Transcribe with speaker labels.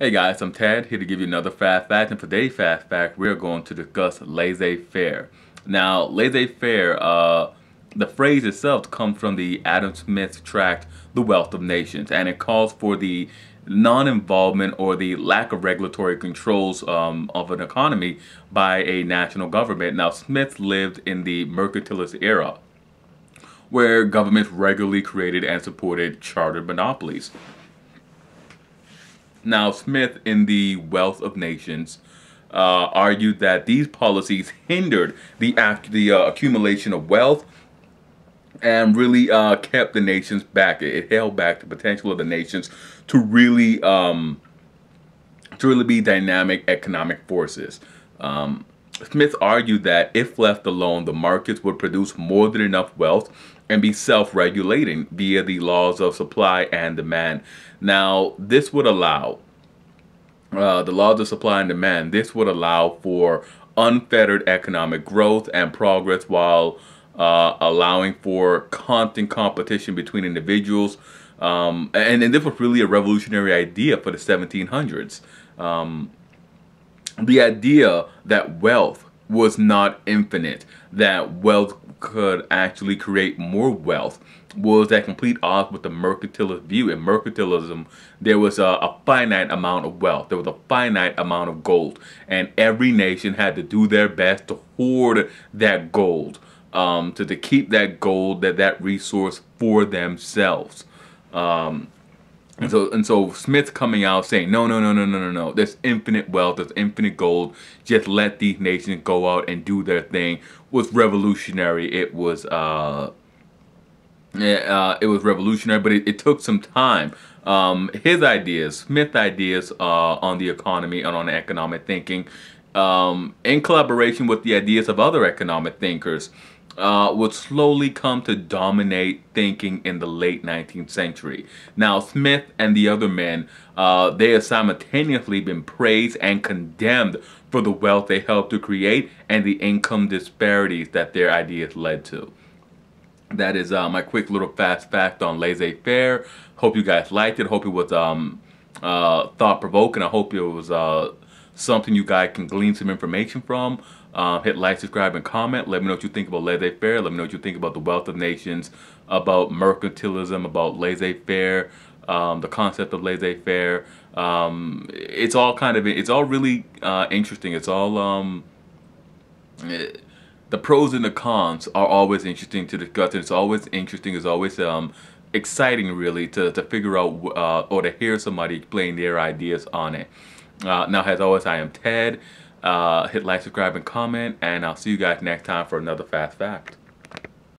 Speaker 1: Hey guys, I'm Tad here to give you another Fast Fact, and for today's Fast Fact, we're going to discuss laissez-faire. Now, laissez-faire, uh, the phrase itself comes from the Adam Smith tract, The Wealth of Nations, and it calls for the non-involvement or the lack of regulatory controls um, of an economy by a national government. Now, Smith lived in the mercantilist era, where governments regularly created and supported chartered monopolies. Now, Smith in The Wealth of Nations uh, argued that these policies hindered the, the uh, accumulation of wealth and really uh, kept the nations back. It, held back the potential of the nations to really um, to really be dynamic economic forces. Um, Smith argued that if left alone, the markets would produce more than enough wealth and be self regulating via the laws of supply and demand. Now, this would allow uh, the laws of supply and demand, this would allow for unfettered economic growth and progress while uh, allowing for constant competition between individuals. Um, and, and, this was really a revolutionary idea for the 1700s. Um, the idea that wealth was not infinite, that wealth could actually create more wealth was at complete odds with the mercantilist view. In mercantilism, there was a, a, finite amount of wealth. There was a finite amount of gold. And every nation had to do their best to hoard that gold, um, to, to keep that gold, that, that resource for themselves. Um, and so and so Smith coming out saying, No, no, no, no, no, no, no. There's infinite wealth, there's infinite gold. Just let these nations go out and do their thing was revolutionary. It was uh, uh it was revolutionary, but it, it took some time. Um, his ideas, Smith ideas uh, on the economy and on economic thinking, um, in collaboration with the ideas of other economic thinkers uh, would slowly come to dominate thinking in the late 19th century. Now, Smith and the other men, uh, they have simultaneously been praised and condemned for the wealth they helped to create and the income disparities that their ideas led to. That is uh, my quick little fast fact on laissez-faire. Hope you guys liked it. Hope it was um, uh, thought-provoking. I hope it was uh, something you guys can glean some information from. Um, hit like, subscribe, and comment. Let me know what you think about laissez-faire. Let me know what you think about the wealth of nations, about mercantilism, about laissez-faire, um, the concept of laissez-faire. Um, it's all kind of it's all really uh, interesting. It's all um, the pros and the cons are always interesting to discuss. And it's always interesting. It's always um, exciting, really, to to figure out uh, or to hear somebody explain their ideas on it. Uh, now, as always, I am Ted. Uh, hit like, subscribe, and comment, and I'll see you guys next time for another Fast Fact.